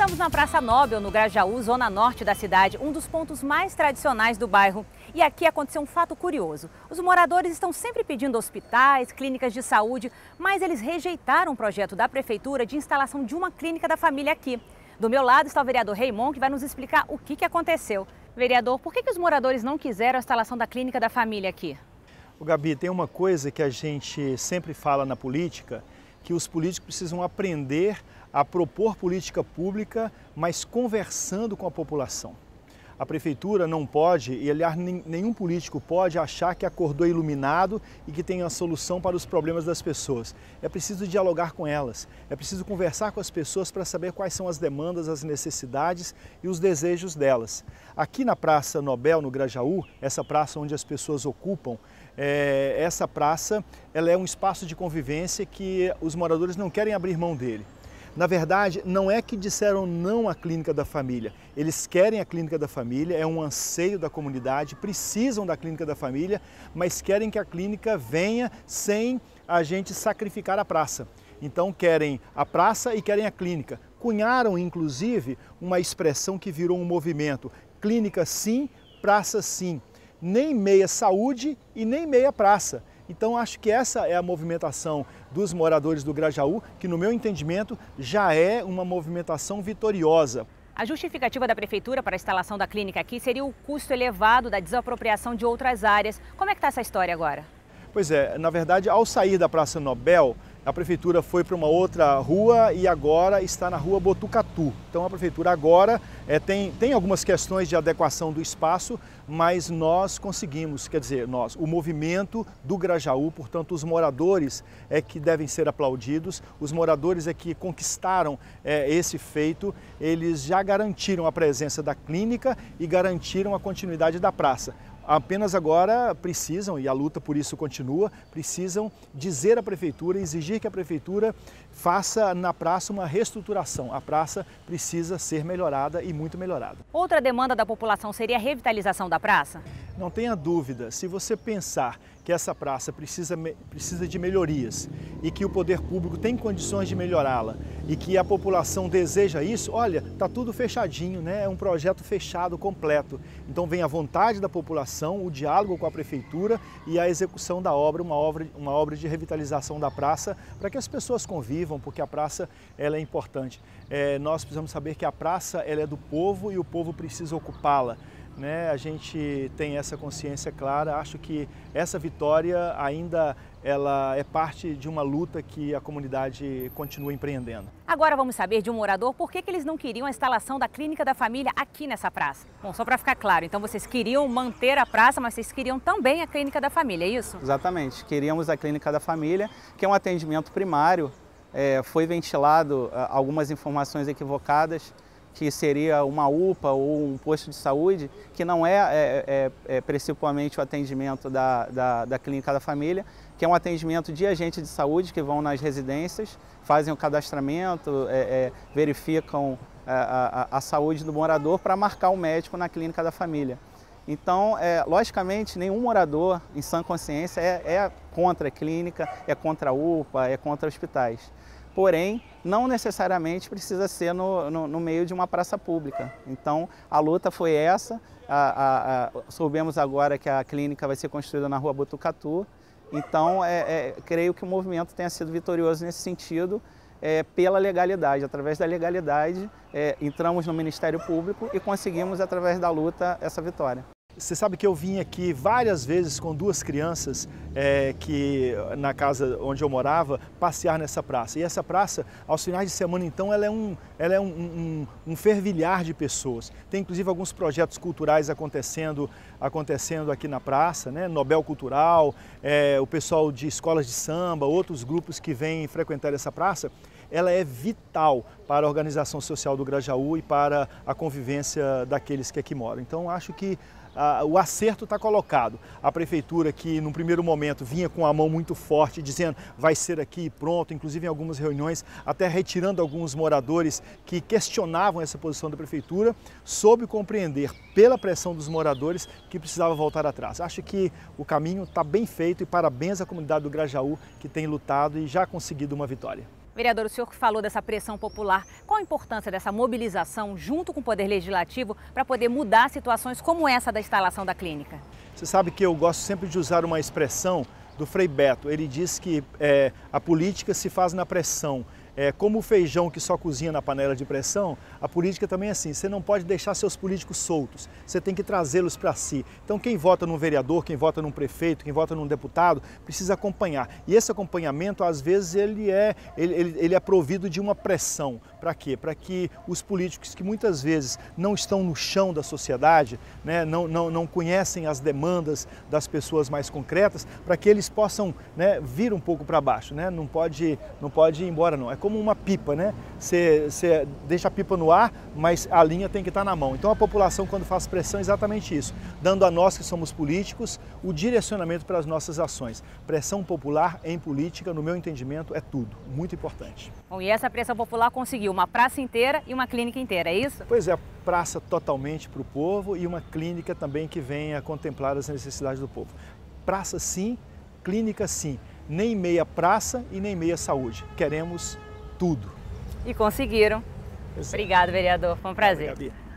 Estamos na Praça Nobel, no Grajaú, zona norte da cidade, um dos pontos mais tradicionais do bairro. E aqui aconteceu um fato curioso. Os moradores estão sempre pedindo hospitais, clínicas de saúde, mas eles rejeitaram o projeto da prefeitura de instalação de uma clínica da família aqui. Do meu lado está o vereador Raimon, que vai nos explicar o que, que aconteceu. Vereador, por que, que os moradores não quiseram a instalação da clínica da família aqui? O Gabi, tem uma coisa que a gente sempre fala na política que os políticos precisam aprender a propor política pública, mas conversando com a população. A prefeitura não pode, e aliás, nenhum político pode achar que acordou iluminado e que tem a solução para os problemas das pessoas. É preciso dialogar com elas, é preciso conversar com as pessoas para saber quais são as demandas, as necessidades e os desejos delas. Aqui na Praça Nobel, no Grajaú, essa praça onde as pessoas ocupam, é, essa praça ela é um espaço de convivência que os moradores não querem abrir mão dele. Na verdade, não é que disseram não à clínica da família. Eles querem a clínica da família, é um anseio da comunidade, precisam da clínica da família, mas querem que a clínica venha sem a gente sacrificar a praça. Então querem a praça e querem a clínica. Cunharam, inclusive, uma expressão que virou um movimento: clínica sim, praça sim. Nem meia saúde e nem meia praça então acho que essa é a movimentação dos moradores do Grajaú, que no meu entendimento já é uma movimentação vitoriosa. A justificativa da prefeitura para a instalação da clínica aqui seria o custo elevado da desapropriação de outras áreas. Como é que está essa história agora? Pois é, na verdade, ao sair da Praça Nobel, a prefeitura foi para uma outra rua e agora está na rua Botucatu. Então a prefeitura agora é, tem, tem algumas questões de adequação do espaço, mas nós conseguimos, quer dizer, nós, o movimento do Grajaú, portanto os moradores é que devem ser aplaudidos, os moradores é que conquistaram é, esse feito, eles já garantiram a presença da clínica e garantiram a continuidade da praça. Apenas agora precisam, e a luta por isso continua, precisam dizer à prefeitura, exigir que a prefeitura faça na praça uma reestruturação. A praça precisa ser melhorada e muito melhorada. Outra demanda da população seria a revitalização da praça? Não tenha dúvida, se você pensar que essa praça precisa, precisa de melhorias e que o poder público tem condições de melhorá-la e que a população deseja isso, olha, está tudo fechadinho, né? é um projeto fechado, completo. Então vem a vontade da população, o diálogo com a prefeitura e a execução da obra, uma obra, uma obra de revitalização da praça, para que as pessoas convivam, porque a praça ela é importante. É, nós precisamos saber que a praça ela é do povo e o povo precisa ocupá-la né, a gente tem essa consciência clara. Acho que essa vitória ainda ela é parte de uma luta que a comunidade continua empreendendo. Agora vamos saber de um morador por que, que eles não queriam a instalação da clínica da família aqui nessa praça. Bom, só para ficar claro, então vocês queriam manter a praça, mas vocês queriam também a clínica da família, é isso? Exatamente, queríamos a clínica da família, que é um atendimento primário. É, foi ventilado ah, algumas informações equivocadas que seria uma UPA ou um posto de saúde, que não é, é, é, é principalmente o atendimento da, da, da, clínica da família, que é um atendimento de agentes de saúde que vão nas residências, fazem o cadastramento, é, é, verificam é, a, a, a, saúde do morador para marcar o médico na clínica da família. Então, logicamente, nenhum morador em sã consciência é, é contra a clínica, é contra a UPA, é contra hospitais porém não necessariamente precisa ser no, no, no, meio de uma praça pública. Então a luta foi essa. A, a, a, soubemos agora que a clínica vai ser construída na rua Botucatu. Então é, é, creio que o movimento tenha sido vitorioso nesse sentido. É, pela legalidade. Através da legalidade, é, entramos no Ministério Público e conseguimos, através da luta, essa vitória. Você sabe que eu vim aqui várias vezes com duas crianças é, que na casa onde eu morava passear nessa praça. E essa praça, aos finais de semana, então, ela é um, ela é um, um, um fervilhar de pessoas. Tem inclusive alguns projetos culturais acontecendo, acontecendo aqui na praça, né? Nobel Cultural, é, o pessoal de escolas de samba, outros grupos que vêm frequentar essa praça ela é vital para a organização social do Grajaú e para a convivência daqueles que aqui moram. Então, acho que ah, o acerto está colocado. A prefeitura que no primeiro momento vinha com a mão muito forte dizendo vai ser aqui e pronto, inclusive em algumas reuniões até retirando alguns moradores que questionavam essa posição da prefeitura, soube compreender pela pressão dos moradores que precisava voltar atrás. Acho que o caminho está bem feito e parabéns à comunidade do Grajaú que tem lutado e já conseguido uma vitória. Vereador, o senhor falou dessa pressão popular. Qual a importância dessa mobilização junto com o Poder Legislativo para poder mudar situações como essa da instalação da clínica? Você sabe que eu gosto sempre de usar uma expressão do Frei Beto. Ele diz que é, a política se faz na pressão. É, como o feijão que só cozinha na panela de pressão, a política também é assim. Você não pode deixar seus políticos soltos, você tem que trazê-los para si. Então, quem vota num vereador, quem vota num prefeito, quem vota num deputado, precisa acompanhar. E esse acompanhamento, às vezes, ele é, ele, ele, ele é provido de uma pressão. Para quê? Para que os políticos que muitas vezes não estão no chão da sociedade, né, não, não, não conhecem as demandas das pessoas mais concretas, para que eles possam né, vir um pouco para baixo. Né? Não, pode, não pode ir embora, não. É como uma pipa, né? Você, deixa a pipa no ar, mas a linha tem que estar tá na mão. Então a população, quando faz pressão, é exatamente isso, dando a nós que somos políticos o direcionamento para as nossas ações. Pressão popular em política, no meu entendimento, é tudo, muito importante. Bom, e essa pressão popular conseguiu uma praça inteira e uma clínica inteira, é isso? Pois é, praça totalmente para o povo e uma clínica também que venha contemplar as necessidades do povo. Praça sim, clínica sim, nem meia praça e nem meia saúde. Queremos tudo. E conseguiram. Obrigado, vereador. Foi um prazer. Obrigado.